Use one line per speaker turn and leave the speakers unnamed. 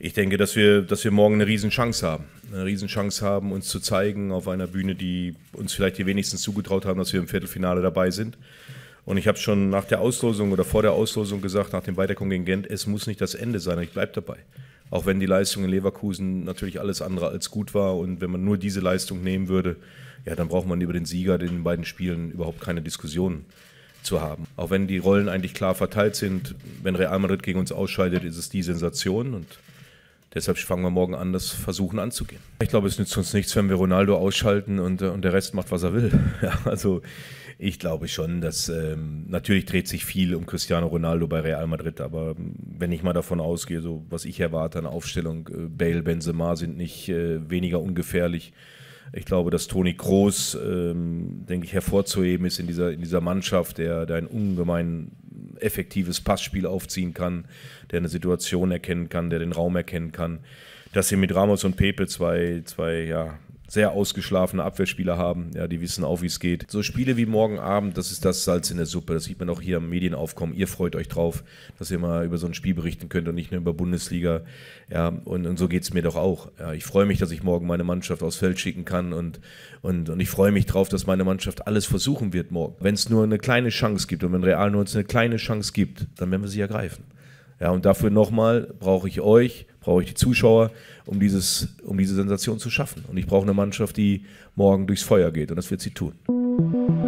ich denke, dass wir, dass wir morgen eine Riesenchance haben. Eine Riesenchance haben, uns zu zeigen auf einer Bühne, die uns vielleicht die wenigsten zugetraut haben, dass wir im Viertelfinale dabei sind. Und ich habe schon nach der Auslosung oder vor der Auslosung gesagt, nach dem Weiterkommen gegen Gent, es muss nicht das Ende sein, ich bleibe dabei. Auch wenn die Leistung in Leverkusen natürlich alles andere als gut war und wenn man nur diese Leistung nehmen würde, ja, dann braucht man über den Sieger in den beiden Spielen überhaupt keine Diskussionen zu haben. Auch wenn die Rollen eigentlich klar verteilt sind, wenn Real Madrid gegen uns ausscheidet, ist es die Sensation und Deshalb fangen wir morgen an, das Versuchen anzugehen. Ich glaube, es nützt uns nichts, wenn wir Ronaldo ausschalten und, äh, und der Rest macht, was er will. Ja, also ich glaube schon, dass ähm, natürlich dreht sich viel um Cristiano Ronaldo bei Real Madrid, aber ähm, wenn ich mal davon ausgehe, so was ich erwarte an Aufstellung, äh, Bale, Benzema sind nicht äh, weniger ungefährlich. Ich glaube, dass Toni Kroos, ähm, denke ich, hervorzuheben ist in dieser, in dieser Mannschaft, der, der einen ungemeinen effektives Passspiel aufziehen kann, der eine Situation erkennen kann, der den Raum erkennen kann. Dass sie mit Ramos und Pepe zwei, zwei ja, sehr ausgeschlafene Abwehrspieler haben. Ja, die wissen auch, wie es geht. So Spiele wie morgen Abend, das ist das Salz in der Suppe. Das sieht man auch hier im Medienaufkommen. Ihr freut euch drauf, dass ihr mal über so ein Spiel berichten könnt und nicht nur über Bundesliga. Ja, und, und so geht es mir doch auch. Ja, ich freue mich, dass ich morgen meine Mannschaft aufs Feld schicken kann und, und, und ich freue mich drauf, dass meine Mannschaft alles versuchen wird morgen. Wenn es nur eine kleine Chance gibt und wenn Real nur eine kleine Chance gibt, dann werden wir sie ergreifen. Ja, und dafür nochmal brauche ich euch, brauche ich die Zuschauer, um, dieses, um diese Sensation zu schaffen. Und ich brauche eine Mannschaft, die morgen durchs Feuer geht. Und das wird sie tun.